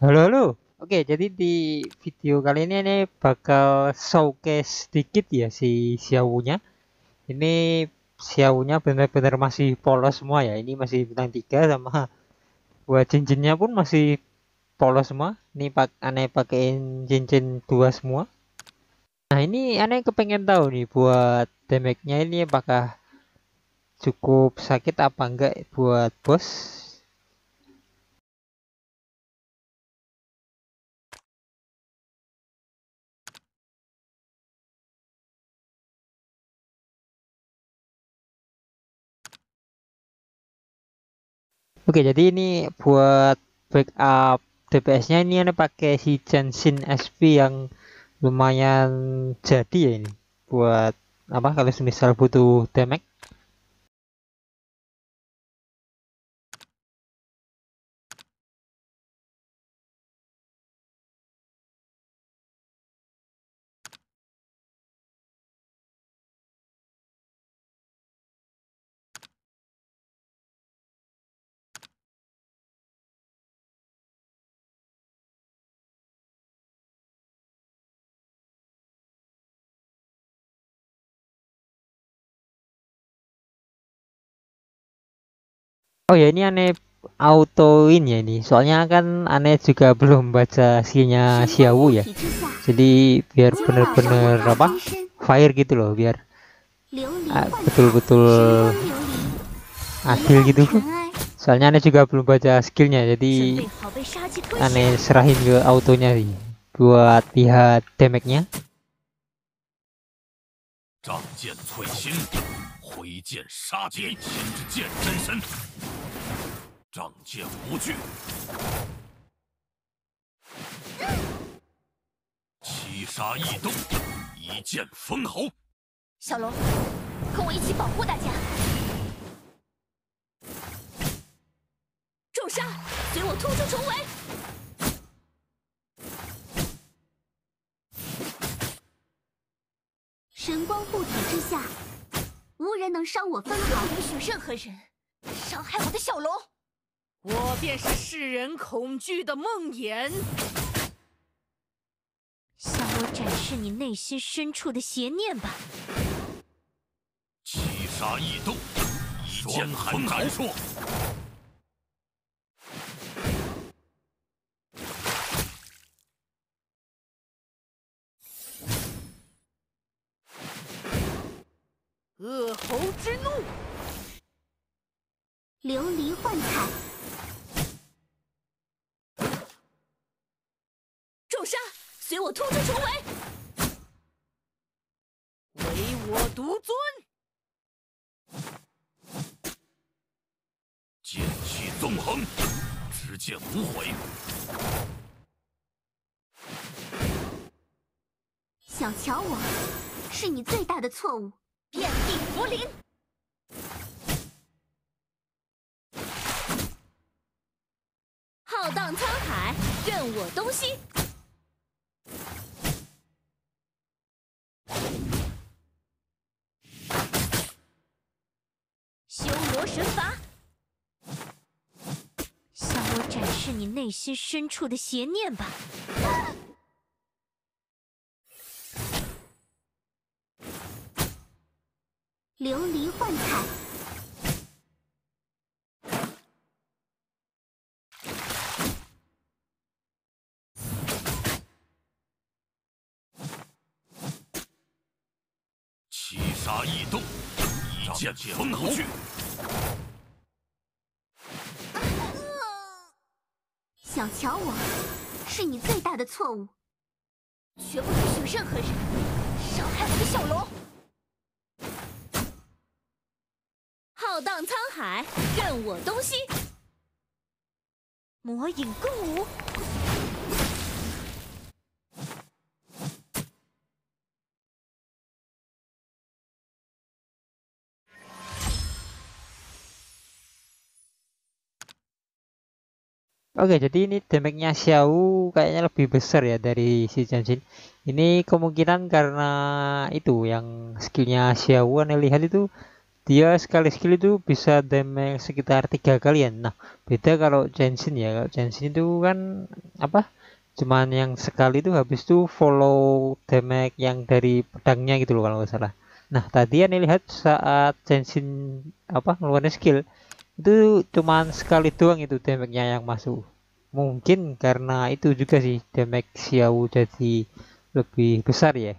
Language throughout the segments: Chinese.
Halo, halo. Oke, jadi di video kali ini ini bakal showcase sedikit ya si siawunya Ini siawunya benar-benar masih polos semua ya. Ini masih bintang 3 sama buat cincinnya pun masih polos semua. Ini pak aneh pakein cincin dua semua. Nah, ini aneh kepengen tahu nih buat damage-nya ini apakah cukup sakit apa enggak buat bos Oke, jadi ini buat backup DPS-nya ini ada pakai si Jensen SP yang lumayan jadi ya ini buat apa kalau misal butuh damage oh ya ini aneh auto autoin ya ini soalnya kan aneh juga belum baca sinya Xiaowu ya jadi biar bener-bener apa fire gitu loh biar ah, betul-betul uh, adil gitu soalnya aneh juga belum baca skillnya jadi aneh serahin ke autonya sih buat lihat damage-nya 仗剑无惧，七杀一动，一剑封喉。小龙，和我一起保护大家。重杀，随我突出重围。神光护体之下，无人能伤我分毫。不允许任何人伤害我的小龙！我便是世人恐惧的梦魇，向我展示你内心深处的邪念吧！七杀异动，一剑寒霜。恶猴之怒，琉璃幻彩。重杀，随我突出重围！唯我独尊，剑气纵横，直剑无悔。小瞧我，是你最大的错误。遍地茯林。浩荡沧海，任我东西。神罚，向我展示你内心深处的邪念吧！琉璃幻彩，七杀异动。剑气封去。小瞧我，是你最大的错误。绝不允许任何人伤害我的小龙！浩荡沧海，任我东西。魔影共舞。Oke, jadi ini damage-nya Xiao kayaknya lebih besar ya dari si Janjin. Ini kemungkinan karena itu yang skillnya Xiao Anda lihat itu dia sekali skill itu bisa damage sekitar tiga kali ya. Nah, beda kalau Janjin ya. Kalau Janjin itu kan apa? Cuman yang sekali itu habis itu follow damage yang dari pedangnya gitu loh kalau nggak salah. Nah, tadi Anda lihat saat Janjin apa ngeluarin skill itu cuman sekali doang itu damage-nya yang masuk mungkin karena itu juga sih damage Xiao jadi lebih besar ya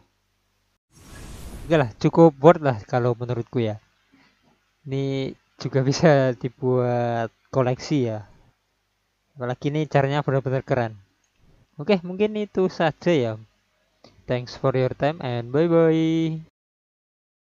enggak lah cukup worth lah kalau menurutku ya ini juga bisa dibuat koleksi ya apalagi ini caranya benar-benar keren oke mungkin itu saja ya thanks for your time and bye bye